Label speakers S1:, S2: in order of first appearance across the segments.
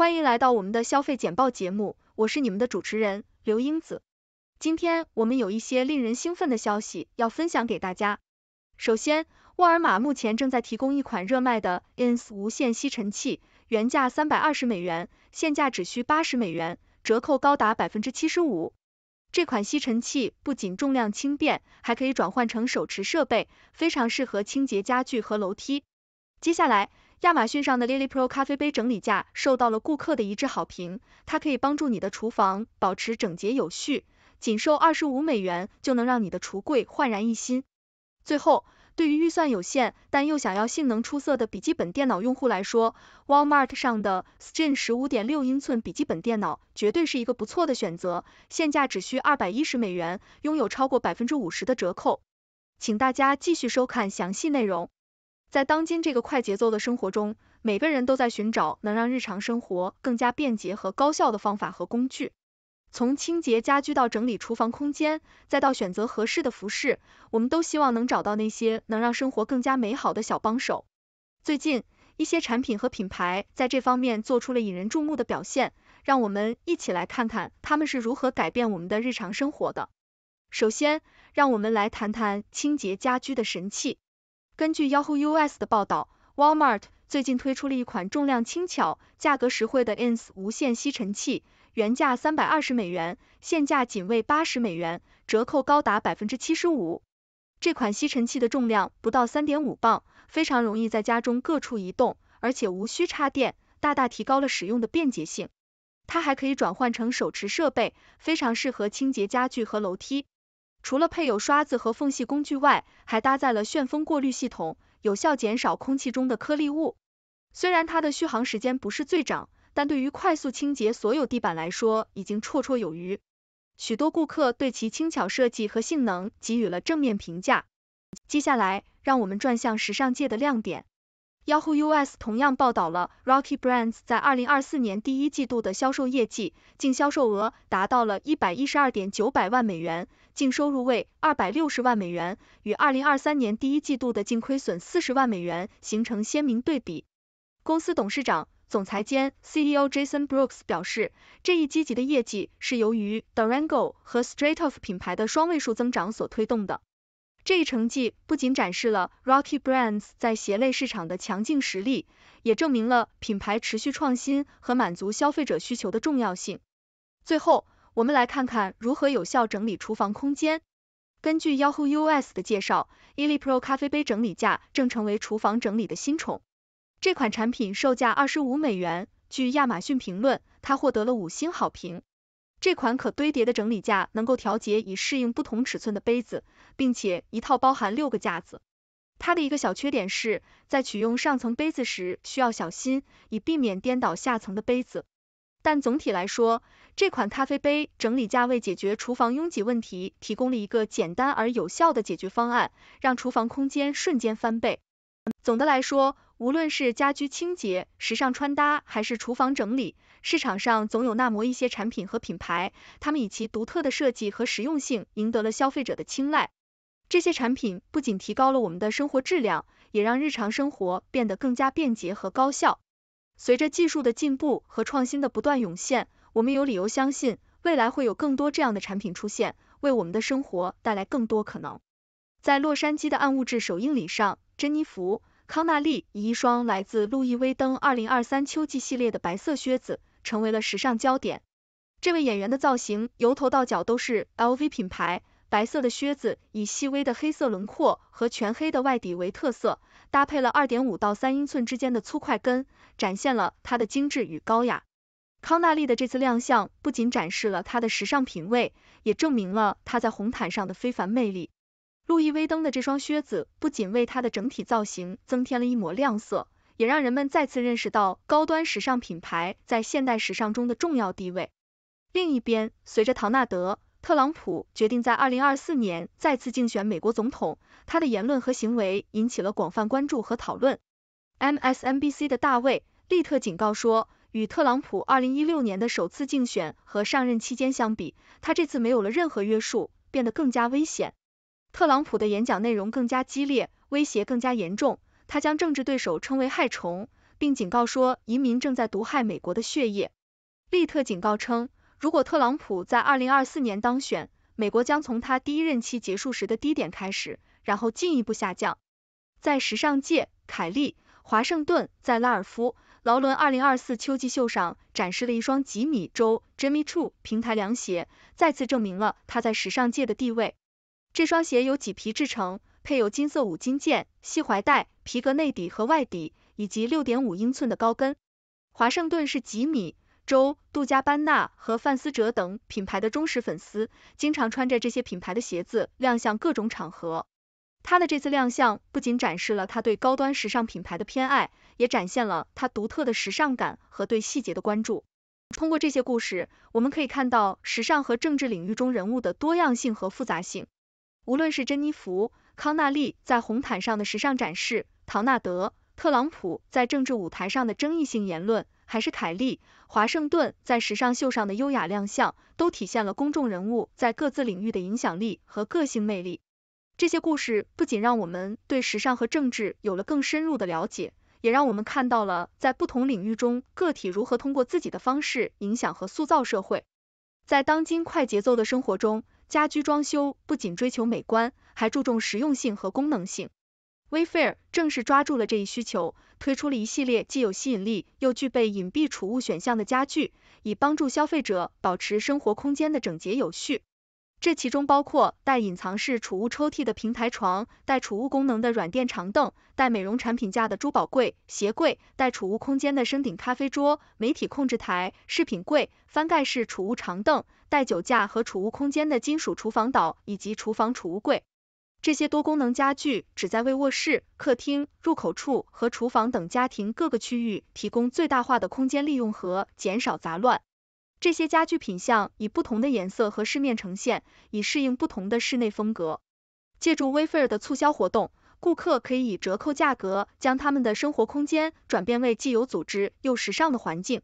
S1: 欢迎来到我们的消费简报节目，我是你们的主持人刘英子。今天我们有一些令人兴奋的消息要分享给大家。首先，沃尔玛目前正在提供一款热卖的 i n s 无线吸尘器，原价三百二十美元，现价只需八十美元，折扣高达百分之七十五。这款吸尘器不仅重量轻便，还可以转换成手持设备，非常适合清洁家具和楼梯。接下来，亚马逊上的 Lily Pro 咖啡杯整理架受到了顾客的一致好评，它可以帮助你的厨房保持整洁有序，仅售二十五美元就能让你的橱柜焕然一新。最后，对于预算有限但又想要性能出色的笔记本电脑用户来说，Walmart 上的 s t r i n 十五点六英寸笔记本电脑绝对是一个不错的选择，现价只需二百一十美元，拥有超过百分之五十的折扣。请大家继续收看详细内容。在当今这个快节奏的生活中，每个人都在寻找能让日常生活更加便捷和高效的方法和工具。从清洁家居到整理厨房空间，再到选择合适的服饰，我们都希望能找到那些能让生活更加美好的小帮手。最近，一些产品和品牌在这方面做出了引人注目的表现，让我们一起来看看他们是如何改变我们的日常生活的。首先，让我们来谈谈清洁家居的神器。根据 Yahoo US 的报道，Walmart 最近推出了一款重量轻巧、价格实惠的 i n s 无线吸尘器，原价三百二十美元，现价仅为八十美元，折扣高达百分之七十五。这款吸尘器的重量不到三点五磅，非常容易在家中各处移动，而且无需插电，大大提高了使用的便捷性。它还可以转换成手持设备，非常适合清洁家具和楼梯。除了配有刷子和缝隙工具外，还搭载了旋风过滤系统，有效减少空气中的颗粒物。虽然它的续航时间不是最长，但对于快速清洁所有地板来说，已经绰绰有余。许多顾客对其轻巧设计和性能给予了正面评价。接下来，让我们转向时尚界的亮点。Yahoo US 同样报道了 Rocky Brands 在2024年第一季度的销售业绩，净销售额达到了112.9百万美元，净收入为260万美元，与2023年第一季度的净亏损40万美元形成鲜明对比。公司董事长、总裁兼 CEO Jason Brooks 表示，这一积极的业绩是由于 Durango 和 Straight Off 品牌的双位数增长所推动的。这一成绩不仅展示了 Rocky Brands 在鞋类市场的强劲实力，也证明了品牌持续创新和满足消费者需求的重要性。最后，我们来看看如何有效整理厨房空间。根据 Yahoo US 的介绍，Eli Pro 咖啡杯整理架正成为厨房整理的新宠。这款产品售价二十五美元，据亚马逊评论，它获得了五星好评。这款可堆叠的整理架能够调节以适应不同尺寸的杯子。并且一套包含六个架子，它的一个小缺点是在取用上层杯子时需要小心，以避免颠倒下层的杯子。但总体来说，这款咖啡杯整理架为解决厨房拥挤问题提供了一个简单而有效的解决方案，让厨房空间瞬间翻倍。总的来说，无论是家居清洁、时尚穿搭还是厨房整理，市场上总有那么一些产品和品牌，他们以其独特的设计和实用性赢得了消费者的青睐。这些产品不仅提高了我们的生活质量，也让日常生活变得更加便捷和高效。随着技术的进步和创新的不断涌现，我们有理由相信，未来会有更多这样的产品出现，为我们的生活带来更多可能。在洛杉矶的《暗物质》首映礼上，珍妮弗·康纳利以一双来自路易威登二零二三秋季系列的白色靴子成为了时尚焦点。这位演员的造型由头到脚都是 LV 品牌。白色的靴子以细微的黑色轮廓和全黑的外底为特色，搭配了二点五到三英寸之间的粗块跟，展现了它的精致与高雅。康纳利的这次亮相不仅展示了它的时尚品味，也证明了它在红毯上的非凡魅力。路易威登的这双靴子不仅为它的整体造型增添了一抹亮色，也让人们再次认识到高端时尚品牌在现代时尚中的重要地位。另一边，随着唐纳德。特朗普决定在二零二四年再次竞选美国总统，他的言论和行为引起了广泛关注和讨论。MSNBC 的大卫·利特警告说，与特朗普二零一六年的首次竞选和上任期间相比，他这次没有了任何约束，变得更加危险。特朗普的演讲内容更加激烈，威胁更加严重。他将政治对手称为害虫，并警告说移民正在毒害美国的血液。利特警告称。如果特朗普在二零二四年当选，美国将从他第一任期结束时的低点开始，然后进一步下降。在时尚界，凯莉·华盛顿在拉尔夫·劳伦二零二四秋季秀上展示了一双吉米周 Jimmy Choo 平台凉鞋，再次证明了他在时尚界的地位。这双鞋由麂皮制成，配有金色五金件、细踝带、皮革内底和外底，以及六点五英寸的高跟。华盛顿是吉米。周、杜嘉班纳和范思哲等品牌的忠实粉丝，经常穿着这些品牌的鞋子亮相各种场合。他的这次亮相不仅展示了他对高端时尚品牌的偏爱，也展现了他独特的时尚感和对细节的关注。通过这些故事，我们可以看到时尚和政治领域中人物的多样性和复杂性。无论是珍妮弗·康纳利在红毯上的时尚展示，唐纳德·特朗普在政治舞台上的争议性言论，还是凯利。华盛顿在时尚秀上的优雅亮相，都体现了公众人物在各自领域的影响力和个性魅力。这些故事不仅让我们对时尚和政治有了更深入的了解，也让我们看到了在不同领域中个体如何通过自己的方式影响和塑造社会。在当今快节奏的生活中，家居装修不仅追求美观，还注重实用性和功能性。Wayfair 正是抓住了这一需求，推出了一系列既有吸引力又具备隐蔽储物选项的家具，以帮助消费者保持生活空间的整洁有序。这其中包括带隐藏式储物抽屉的平台床、带储物功能的软垫长凳、带美容产品架的珠宝柜、鞋柜、带储物空间的升顶咖啡桌、媒体控制台、饰品柜、翻盖式储物长凳、带酒架和储物空间的金属厨房岛以及厨房储物柜。这些多功能家具旨在为卧室、客厅、入口处和厨房等家庭各个区域提供最大化的空间利用和减少杂乱。这些家具品相以不同的颜色和饰面呈现，以适应不同的室内风格。借助威菲尔的促销活动，顾客可以以折扣价格将他们的生活空间转变为既有组织又时尚的环境。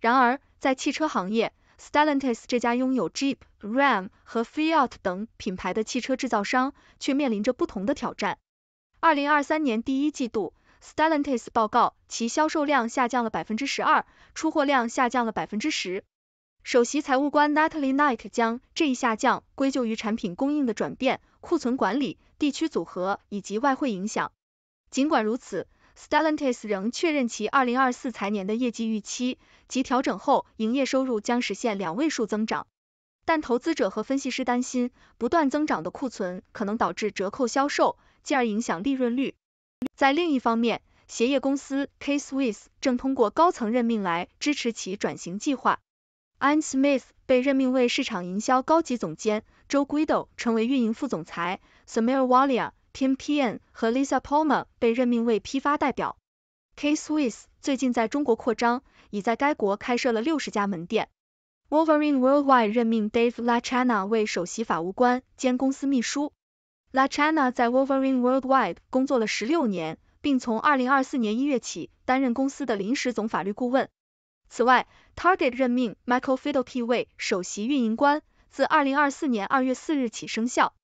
S1: 然而，在汽车行业，Stellantis 这家拥有 Jeep、Ram 和 Fiat 等品牌的汽车制造商，却面临着不同的挑战。2023年第一季度，Stellantis 报告其销售量下降了12%，出货量下降了10%。首席财务官 Natalie Knight 将这一下降归咎于产品供应的转变、库存管理、地区组合以及外汇影响。尽管如此，Stellantis 仍确认其2024财年的业绩预期，即调整后营业收入将实现两位数增长。但投资者和分析师担心，不断增长的库存可能导致折扣销售，进而影响利润率。在另一方面，鞋业公司 K-Swiss 正通过高层任命来支持其转型计划。Ian Smith 被任命为市场营销高级总监，j o e Guido 成为运营副总裁，Samir Wallia。Tim p i a n 和 Lisa Palmer 被任命为批发代表。K Swiss 最近在中国扩张，已在该国开设了六十家门店。Wolverine Worldwide 任命 Dave LaChana 为首席法务官兼公司秘书。LaChana 在 Wolverine Worldwide 工作了十六年，并从二零二四年一月起担任公司的临时总法律顾问。此外，Target 任命 Michael f i d d l e P 为首席运营官，自二零二四年二月四日起生效。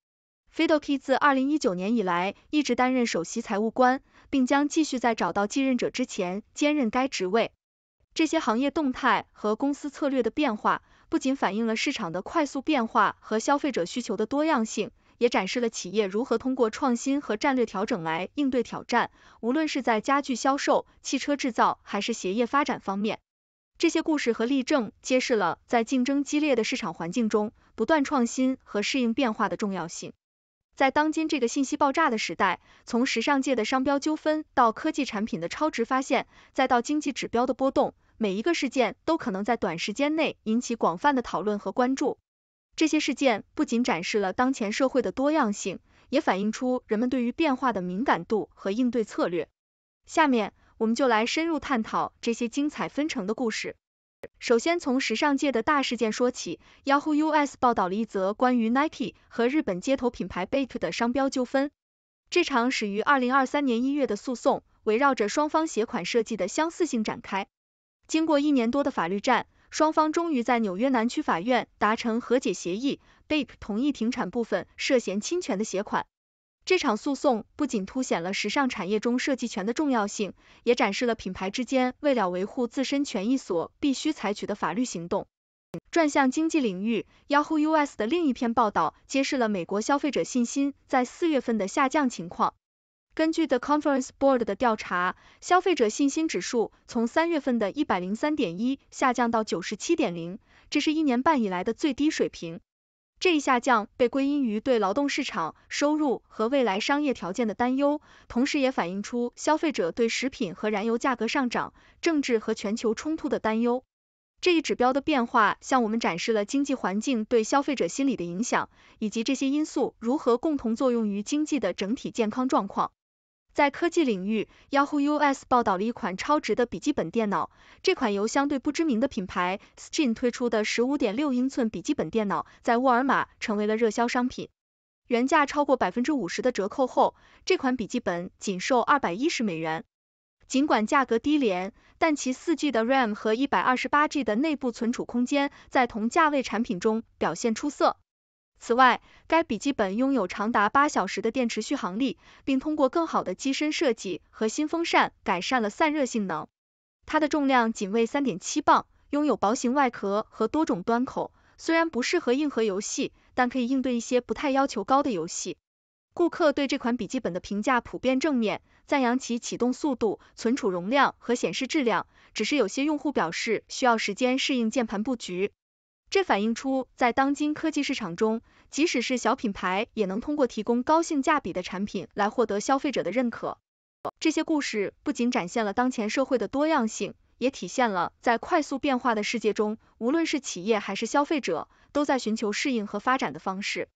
S1: f i d o k i 自二零一九年以来一直担任首席财务官，并将继续在找到继任者之前兼任该职位。这些行业动态和公司策略的变化，不仅反映了市场的快速变化和消费者需求的多样性，也展示了企业如何通过创新和战略调整来应对挑战。无论是在家具销售、汽车制造还是鞋业发展方面，这些故事和例证揭示了在竞争激烈的市场环境中不断创新和适应变化的重要性。在当今这个信息爆炸的时代，从时尚界的商标纠纷到科技产品的超值发现，再到经济指标的波动，每一个事件都可能在短时间内引起广泛的讨论和关注。这些事件不仅展示了当前社会的多样性，也反映出人们对于变化的敏感度和应对策略。下面，我们就来深入探讨这些精彩纷呈的故事。首先从时尚界的大事件说起，Yahoo US 报导了一则关于 Nike 和日本街头品牌 Bape 的商标纠纷。这场始于2023年1月的诉讼，围绕着双方鞋款设计的相似性展开。经过一年多的法律战，双方终于在纽约南区法院达成和解协议，Bape 同意停产部分涉嫌侵权的鞋款。这场诉讼不仅凸显了时尚产业中设计权的重要性，也展示了品牌之间为了维护自身权益所必须采取的法律行动。转向经济领域，Yahoo US 的另一篇报道揭示了美国消费者信心在四月份的下降情况。根据 The Conference Board 的调查，消费者信心指数从三月份的103.1下降到97.0，这是一年半以来的最低水平。这一下降被归因于对劳动市场、收入和未来商业条件的担忧，同时也反映出消费者对食品和燃油价格上涨、政治和全球冲突的担忧。这一指标的变化向我们展示了经济环境对消费者心理的影响，以及这些因素如何共同作用于经济的整体健康状况。在科技领域，Yahoo US 报道了一款超值的笔记本电脑。这款由相对不知名的品牌 s t r a m 推出的15.6英寸笔记本电脑，在沃尔玛成为了热销商品。原价超过百分之五十的折扣后，这款笔记本仅售210美元。尽管价格低廉，但其4 g 的 RAM 和1 2 8 g 的内部存储空间在同价位产品中表现出色。此外，该笔记本拥有长达八小时的电池续航力，并通过更好的机身设计和新风扇改善了散热性能。它的重量仅为三点七磅，拥有薄型外壳和多种端口。虽然不适合硬核游戏，但可以应对一些不太要求高的游戏。顾客对这款笔记本的评价普遍正面，赞扬其启动速度、存储容量和显示质量。只是有些用户表示需要时间适应键盘布局。这反映出，在当今科技市场中，即使是小品牌也能通过提供高性价比的产品来获得消费者的认可。这些故事不仅展现了当前社会的多样性，也体现了在快速变化的世界中，无论是企业还是消费者，都在寻求适应和发展的方式。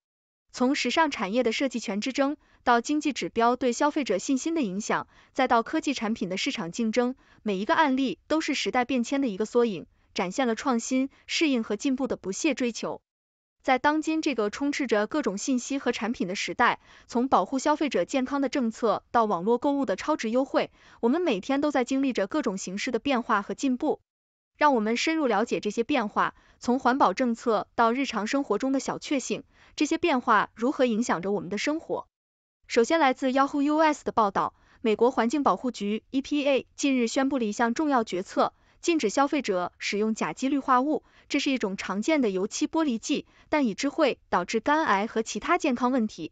S1: 从时尚产业的设计权之争，到经济指标对消费者信心的影响，再到科技产品的市场竞争，每一个案例都是时代变迁的一个缩影。展现了创新、适应和进步的不懈追求。在当今这个充斥着各种信息和产品的时代，从保护消费者健康的政策到网络购物的超值优惠，我们每天都在经历着各种形式的变化和进步。让我们深入了解这些变化，从环保政策到日常生活中的小确幸，这些变化如何影响着我们的生活。首先，来自 Yahoo US 的报道，美国环境保护局 EPA 近日宣布了一项重要决策。禁止消费者使用甲基氯化物，这是一种常见的油漆剥离剂，但已知会导致肝癌和其他健康问题。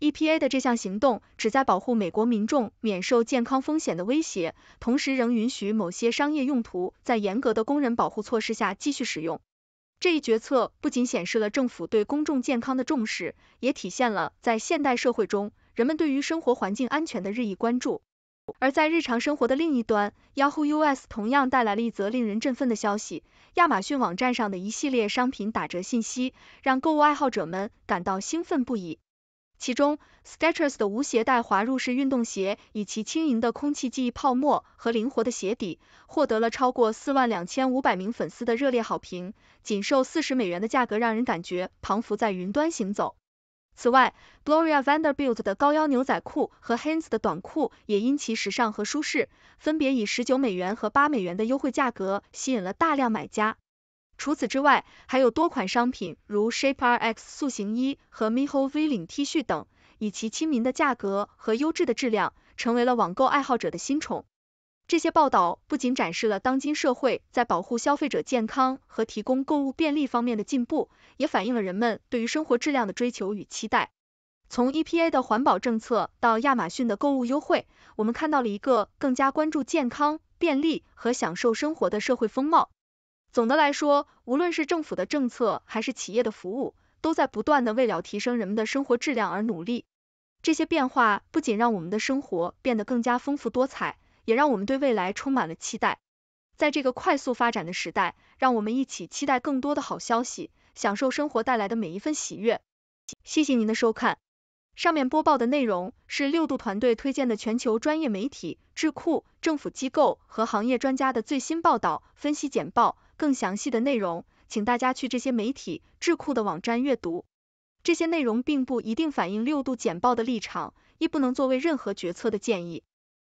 S1: EPA 的这项行动旨在保护美国民众免受健康风险的威胁，同时仍允许某些商业用途在严格的工人保护措施下继续使用。这一决策不仅显示了政府对公众健康的重视，也体现了在现代社会中，人们对于生活环境安全的日益关注。而在日常生活的另一端，Yahoo US 同样带来了一则令人振奋的消息。亚马逊网站上的一系列商品打折信息，让购物爱好者们感到兴奋不已。其中，Skechers 的无鞋带滑入式运动鞋，以其轻盈的空气记忆泡沫和灵活的鞋底，获得了超过42,500名粉丝的热烈好评。仅售40美元的价格，让人感觉彷佛在云端行走。此外，Gloria Vanderbilt 的高腰牛仔裤和 Hanes 的短裤也因其时尚和舒适，分别以十九美元和八美元的优惠价格，吸引了大量买家。除此之外，还有多款商品，如 Shape RX 塑形衣和 Miho V 领 T 恤等，以其亲民的价格和优质的质量，成为了网购爱好者的新宠。这些报道不仅展示了当今社会在保护消费者健康和提供购物便利方面的进步，也反映了人们对于生活质量的追求与期待。从 EPA 的环保政策到亚马逊的购物优惠，我们看到了一个更加关注健康、便利和享受生活的社会风貌。总的来说，无论是政府的政策还是企业的服务，都在不断的为了提升人们的生活质量而努力。这些变化不仅让我们的生活变得更加丰富多彩。也让我们对未来充满了期待。在这个快速发展的时代，让我们一起期待更多的好消息，享受生活带来的每一份喜悦。谢谢您的收看。上面播报的内容是六度团队推荐的全球专业媒体、智库、政府机构和行业专家的最新报道、分析简报。更详细的内容，请大家去这些媒体、智库的网站阅读。这些内容并不一定反映六度简报的立场，亦不能作为任何决策的建议。